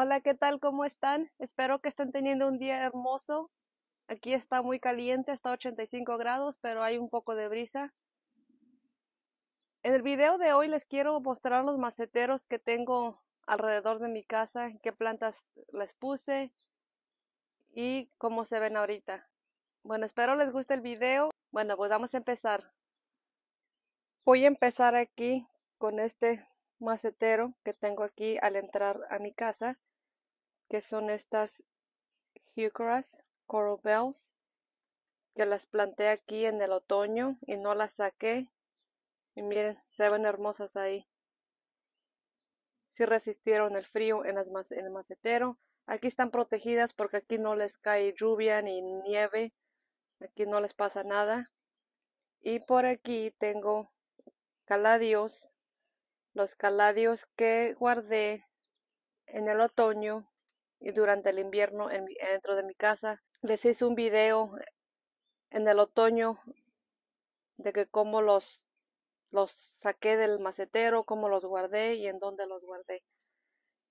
Hola, ¿qué tal? ¿Cómo están? Espero que estén teniendo un día hermoso. Aquí está muy caliente, está 85 grados, pero hay un poco de brisa. En el video de hoy les quiero mostrar los maceteros que tengo alrededor de mi casa, qué plantas les puse y cómo se ven ahorita. Bueno, espero les guste el video. Bueno, pues vamos a empezar. Voy a empezar aquí con este macetero que tengo aquí al entrar a mi casa que son estas heucheras, coral bells, que las planté aquí en el otoño y no las saqué. Y miren, se ven hermosas ahí. Si resistieron el frío en, las, en el macetero. Aquí están protegidas porque aquí no les cae lluvia ni nieve. Aquí no les pasa nada. Y por aquí tengo caladios. Los caladios que guardé en el otoño y durante el invierno en, dentro de mi casa. Les hice un video en el otoño de que cómo los, los saqué del macetero, cómo los guardé y en dónde los guardé.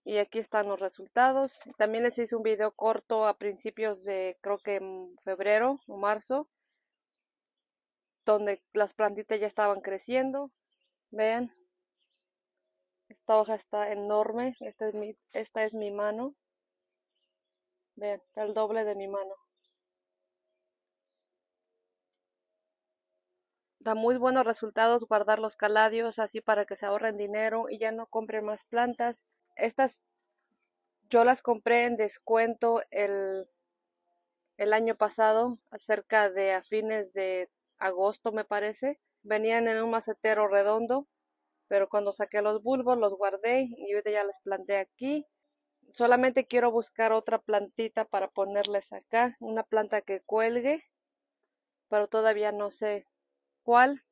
Y aquí están los resultados. También les hice un video corto a principios de creo que en mm, febrero o marzo, donde las plantitas ya estaban creciendo. Vean, esta hoja está enorme. Esta es mi, esta es mi mano el doble de mi mano. Da muy buenos resultados guardar los caladios así para que se ahorren dinero y ya no compren más plantas. Estas yo las compré en descuento el, el año pasado, acerca de a fines de agosto me parece. Venían en un macetero redondo, pero cuando saqué los bulbos los guardé y ahorita ya las planté aquí solamente quiero buscar otra plantita para ponerles acá, una planta que cuelgue, pero todavía no sé cuál,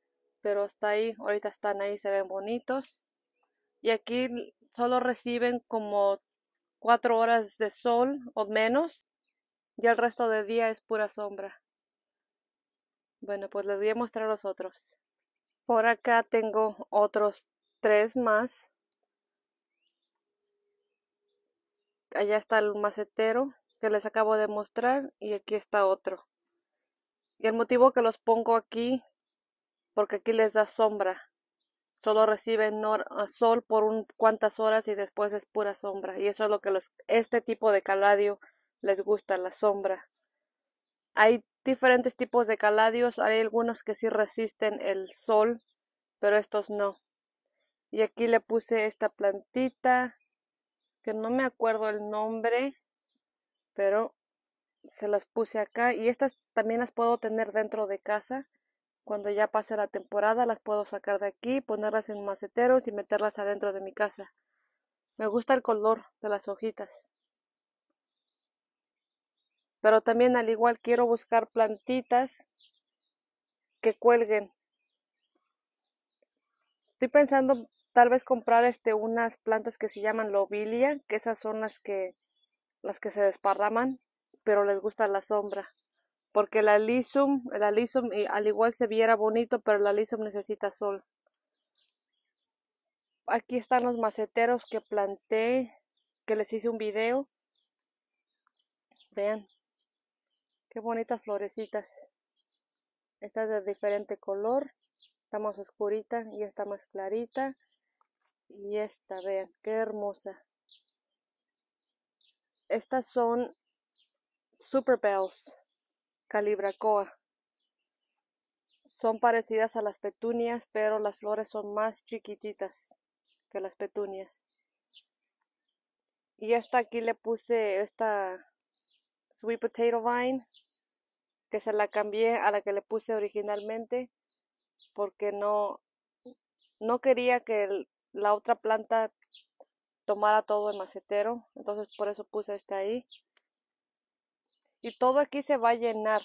pero está ahí, ahorita están ahí, se ven bonitos. Y aquí solo reciben como cuatro horas de sol o menos, y el resto del día es pura sombra. Bueno, pues les voy a mostrar los otros. Por acá tengo otros tres más allá está el macetero que les acabo de mostrar y aquí está otro. Y el motivo que los pongo aquí, porque aquí les da sombra. Solo reciben sol por un cuantas horas y después es pura sombra. Y eso es lo que los, este tipo de caladio les gusta, la sombra. Hay diferentes tipos de caladios, hay algunos que sí resisten el sol, pero estos no. Y aquí le puse esta plantita que no me acuerdo el nombre, pero se las puse acá y estas también las puedo tener dentro de casa. Cuando ya pase la temporada las puedo sacar de aquí, ponerlas en maceteros y meterlas adentro de mi casa. Me gusta el color de las hojitas. Pero también al igual quiero buscar plantitas que cuelguen. Estoy pensando tal vez comprar este unas plantas que se llaman lobilia, que esas son las que las que se desparraman, pero les gusta la sombra, porque la lisum, el lisum eh, al igual se viera bonito, pero la lisum necesita sol. Aquí están los maceteros que planté, que les hice un video. Vean, qué bonitas florecitas. Esta es de diferente color, está más oscurita y esta más clarita. Y esta, vean, qué hermosa. Estas son Super Bells, Calibracoa. Son parecidas a las petunias, pero las flores son más chiquititas que las petunias. Y esta aquí le puse esta Sweet Potato Vine, que se la cambié a la que le puse originalmente, porque no, no quería que el, la otra planta tomara todo el macetero, entonces por eso puse este ahí. Y todo aquí se va a llenar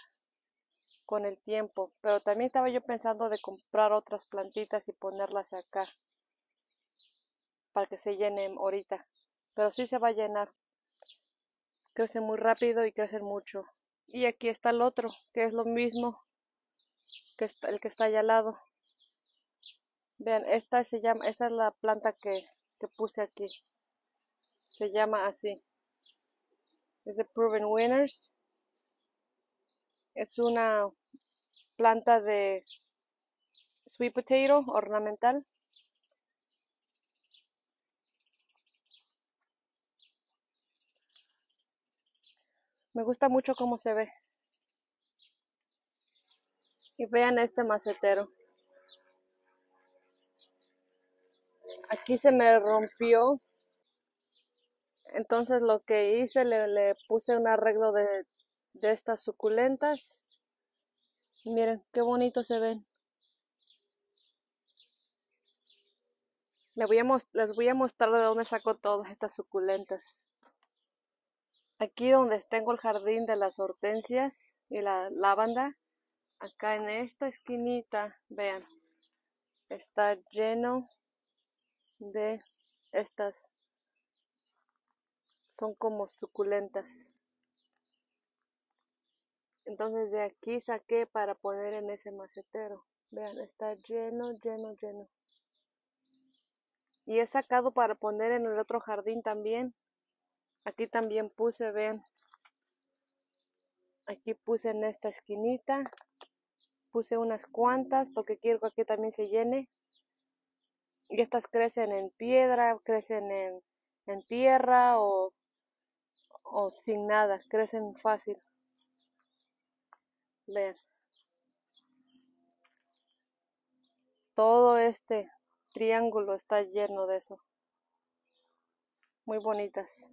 con el tiempo, pero también estaba yo pensando de comprar otras plantitas y ponerlas acá para que se llenen ahorita, pero sí se va a llenar. crece muy rápido y crece mucho. Y aquí está el otro, que es lo mismo que el que está allá al lado. Vean, esta se llama, esta es la planta que, que puse aquí. Se llama así. Es de Proven Winners. Es una planta de sweet potato ornamental. Me gusta mucho cómo se ve. Y vean este macetero. aquí se me rompió. Entonces lo que hice, le, puse un arreglo de, estas suculentas. Miren, qué bonito se ven. Les voy, a les voy, a mostrar de dónde saco todas estas suculentas. Aquí donde tengo el jardín de las hortensias y la lavanda, acá en esta esquinita, vean, está lleno de estas son como suculentas. Entonces de aquí saqué para poner en ese macetero. Vean, está lleno, lleno, lleno. Y he sacado para poner en el otro jardín también. Aquí también puse, vean. Aquí puse en esta esquinita. Puse unas cuantas porque quiero que aquí también se llene y estas crecen en piedra, crecen en, en tierra o, sin nada, crecen fácil. Vean. Todo este triángulo está lleno de eso. Muy bonitas.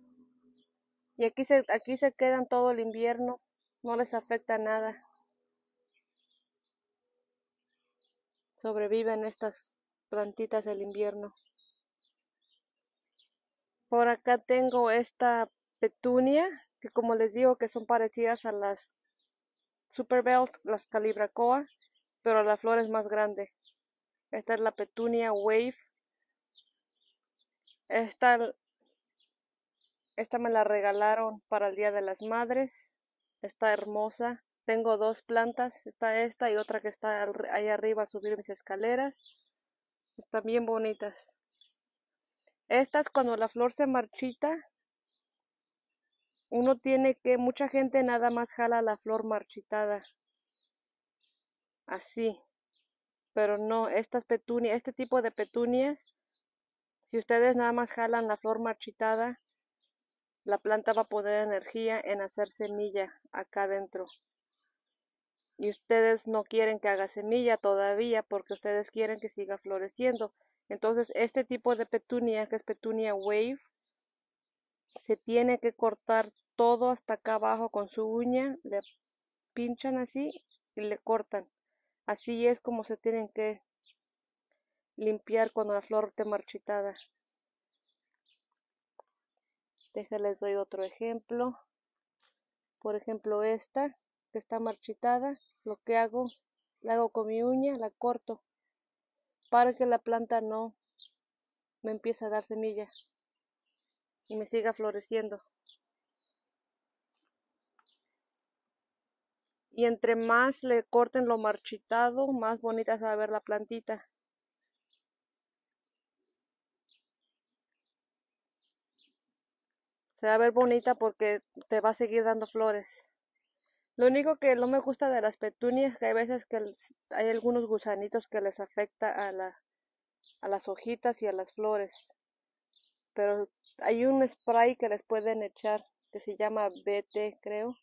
Y aquí se, aquí se quedan todo el invierno, no les afecta nada. Sobreviven estas plantitas del invierno. Por acá tengo esta petunia, que como les digo que son parecidas a las super bells las calibracoa, pero la flor es más grande. Esta es la petunia wave. Esta, esta me la regalaron para el Día de las Madres. Está hermosa. Tengo dos plantas, está esta y otra que está ahí arriba a subir mis escaleras. Están bien bonitas. Estas cuando la flor se marchita, uno tiene que, mucha gente nada más jala la flor marchitada. Así. Pero no, estas petunias, este tipo de petunias, si ustedes nada más jalan la flor marchitada, la planta va a poner energía en hacer semilla acá adentro y ustedes no quieren que haga semilla todavía porque ustedes quieren que siga floreciendo. Entonces este tipo de petunia, que es petunia wave, se tiene que cortar todo hasta acá abajo con su uña, le pinchan así y le cortan. Así es como se tienen que limpiar cuando la flor esté marchitada. Déjales doy otro ejemplo. Por ejemplo esta que está marchitada, lo que hago, la hago con mi uña, la corto para que la planta no me empiece a dar semilla y me siga floreciendo. Y entre más le corten lo marchitado, más bonita se va a ver la plantita. Se va a ver bonita porque te va a seguir dando flores. Lo único que no me gusta de las petunias es que hay veces que hay algunos gusanitos que les afecta a, a las hojitas y a las flores. Pero hay un spray que les pueden echar que se llama BT, creo.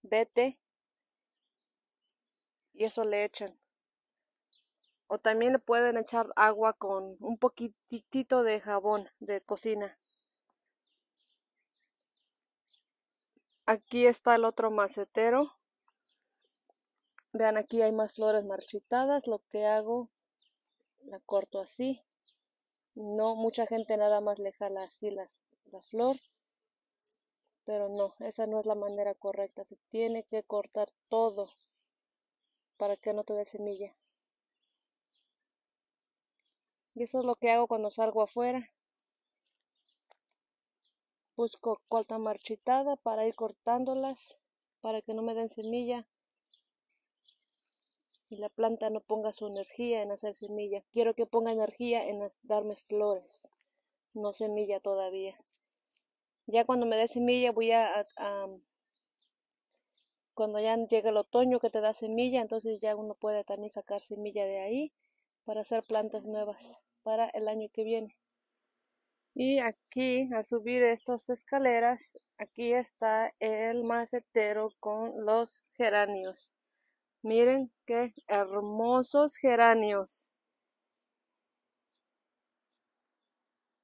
BT. Y eso le echan. O también le pueden echar agua con un poquitito de jabón de cocina. Aquí está el otro macetero. Vean, aquí hay más flores marchitadas. Lo que hago, la corto así. No, mucha gente nada más le jala así las, la flor. Pero no, esa no es la manera correcta. Se tiene que cortar todo para que no te dé semilla. Y eso es lo que hago cuando salgo afuera. Busco corta marchitada para ir cortándolas para que no me den semilla y la planta no ponga su energía en hacer semilla. Quiero que ponga energía en darme flores, no semilla todavía. Ya cuando me dé semilla voy a, cuando ya llegue el otoño que te da semilla, entonces ya uno puede también sacar semilla de ahí para hacer plantas nuevas para el año que viene. Y aquí, al subir estas escaleras, aquí está el macetero con los geranios. Miren qué hermosos geranios.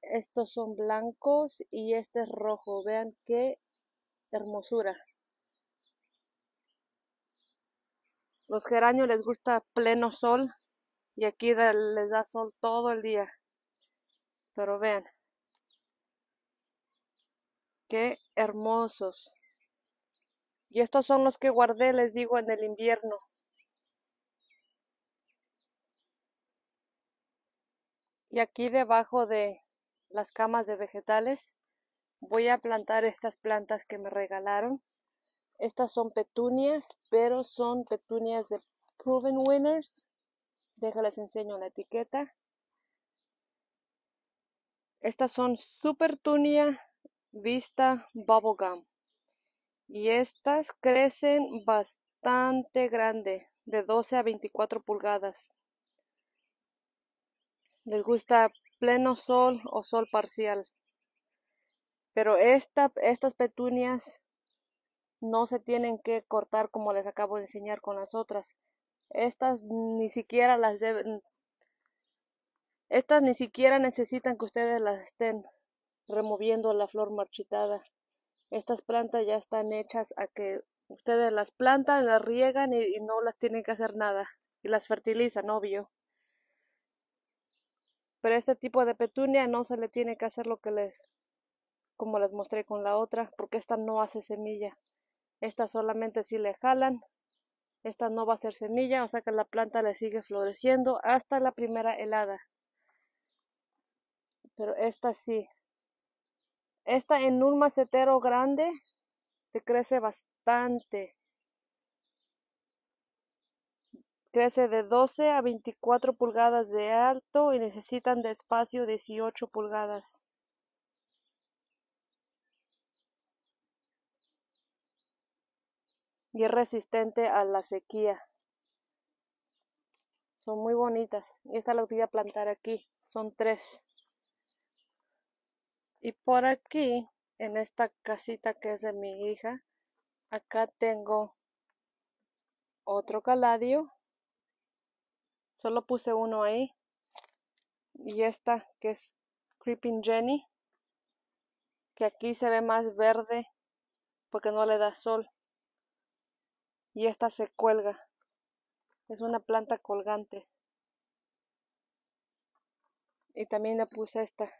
Estos son blancos y este es rojo. Vean qué hermosura. Los geranios les gusta pleno sol y aquí les da sol todo el día. Pero vean, qué hermosos. Y estos son los que guardé, les digo, en el invierno. Y aquí debajo de las camas de vegetales voy a plantar estas plantas que me regalaron. Estas son petunias, pero son petunias de Proven Winners. Déjales enseño la etiqueta. Estas son Super Tunia Vista Bubblegum. Y estas crecen bastante grande, de 12 a 24 pulgadas les gusta pleno sol o sol parcial. Pero esta, estas petunias no se tienen que cortar como les acabo de enseñar con las otras. Estas ni siquiera las deben... Estas ni siquiera necesitan que ustedes las estén removiendo la flor marchitada. Estas plantas ya están hechas a que ustedes las plantan, las riegan y, y no las tienen que hacer nada. Y las fertilizan, obvio. Pero este tipo de petunia no se le tiene que hacer lo que les como les mostré con la otra, porque esta no hace semilla. Esta solamente si le jalan, esta no va a ser semilla, o sea que la planta le sigue floreciendo hasta la primera helada. Pero esta sí. Esta en un macetero grande te crece bastante. crece de 12 a 24 pulgadas de alto y necesitan de espacio 18 pulgadas. Y es resistente a la sequía. Son muy bonitas. Y esta la voy a plantar aquí. Son tres. Y por aquí, en esta casita que es de mi hija, acá tengo otro caladio Solo puse uno ahí. Y esta que es Creeping Jenny. Que aquí se ve más verde porque no le da sol. Y esta se cuelga. Es una planta colgante. Y también le puse esta.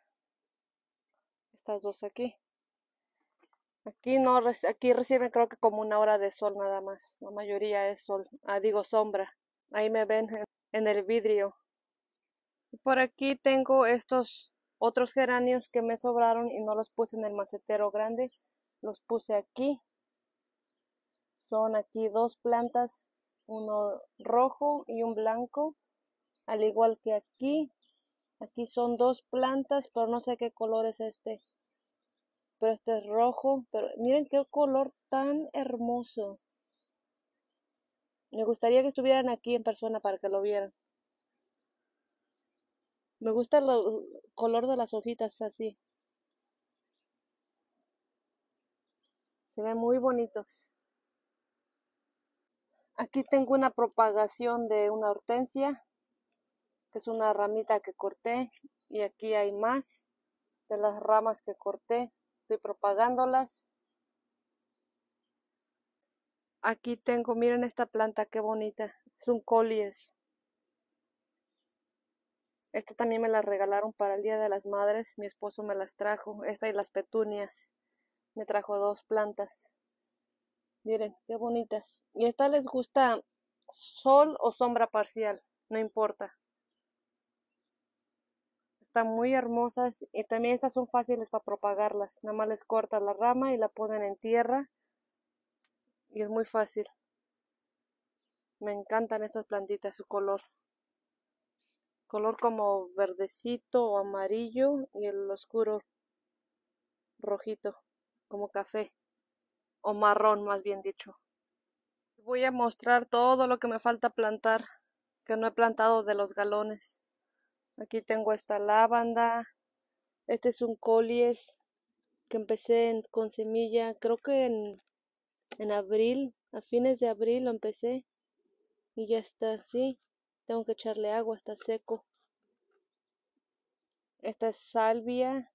Estas dos aquí. Aquí no, aquí reciben creo que como una hora de sol nada más. La mayoría es sol. Ah, digo sombra. Ahí me ven en el vidrio. Por aquí tengo estos otros geranios que me sobraron y no los puse en el macetero grande, los puse aquí. Son aquí dos plantas, uno rojo y un blanco, al igual que aquí. Aquí son dos plantas, pero no sé qué color es este. Pero este es rojo, pero miren qué color tan hermoso. Me gustaría que estuvieran aquí en persona para que lo vieran. Me gusta el color de las hojitas así. Se ven muy bonitos. Aquí tengo una propagación de una hortensia, que es una ramita que corté. Y aquí hay más de las ramas que corté. Estoy propagándolas. Aquí tengo, miren esta planta, qué bonita. Es un colies. Esta también me la regalaron para el Día de las Madres. Mi esposo me las trajo. Esta y las petunias. Me trajo dos plantas. Miren, qué bonitas. Y esta les gusta sol o sombra parcial. No importa. Están muy hermosas y también estas son fáciles para propagarlas. Nada más les cortan la rama y la ponen en tierra y es muy fácil. Me encantan estas plantitas, su color. Color como verdecito o amarillo y el oscuro rojito, como café o marrón más bien dicho. Voy a mostrar todo lo que me falta plantar, que no he plantado de los galones. Aquí tengo esta lavanda. Este es un colies que empecé con semilla, creo que en en abril, a fines de abril lo empecé y ya está así. Tengo que echarle agua, está seco. Esta es salvia,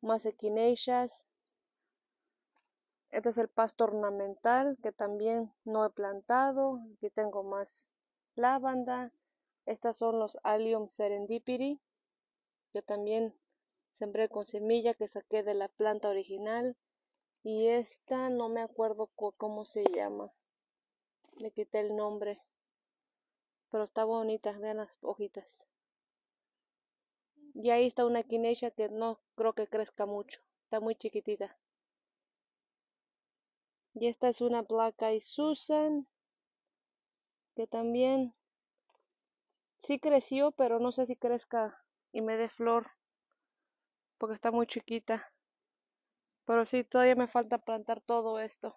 más equinacas. Este es el pasto ornamental que también no he plantado. Aquí tengo más lavanda. Estas son los Allium serendipity Yo también sembré con semilla que saqué de la planta original. Y esta no me acuerdo cómo se llama. Le quité el nombre. Pero está bonita, vean las hojitas. Y ahí está una quinecha que no creo que crezca mucho. Está muy chiquitita. Y esta es una placa y Susan. Que también sí creció, pero no sé si crezca y me dé flor. Porque está muy chiquita. Pero sí, todavía me falta plantar todo esto.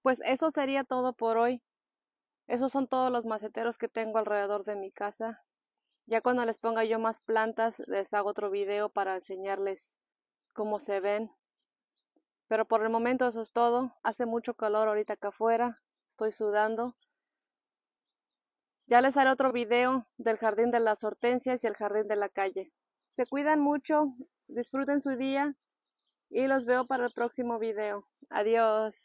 Pues eso sería todo por hoy. Esos son todos los maceteros que tengo alrededor de mi casa. Ya cuando les ponga yo más plantas, les hago otro video para enseñarles cómo se ven. Pero por el momento eso es todo. Hace mucho calor ahorita acá afuera. Estoy sudando. Ya les haré otro video del jardín de las hortensias y el jardín de la calle. Se cuidan mucho. Disfruten su día y los veo para el próximo video. Adiós.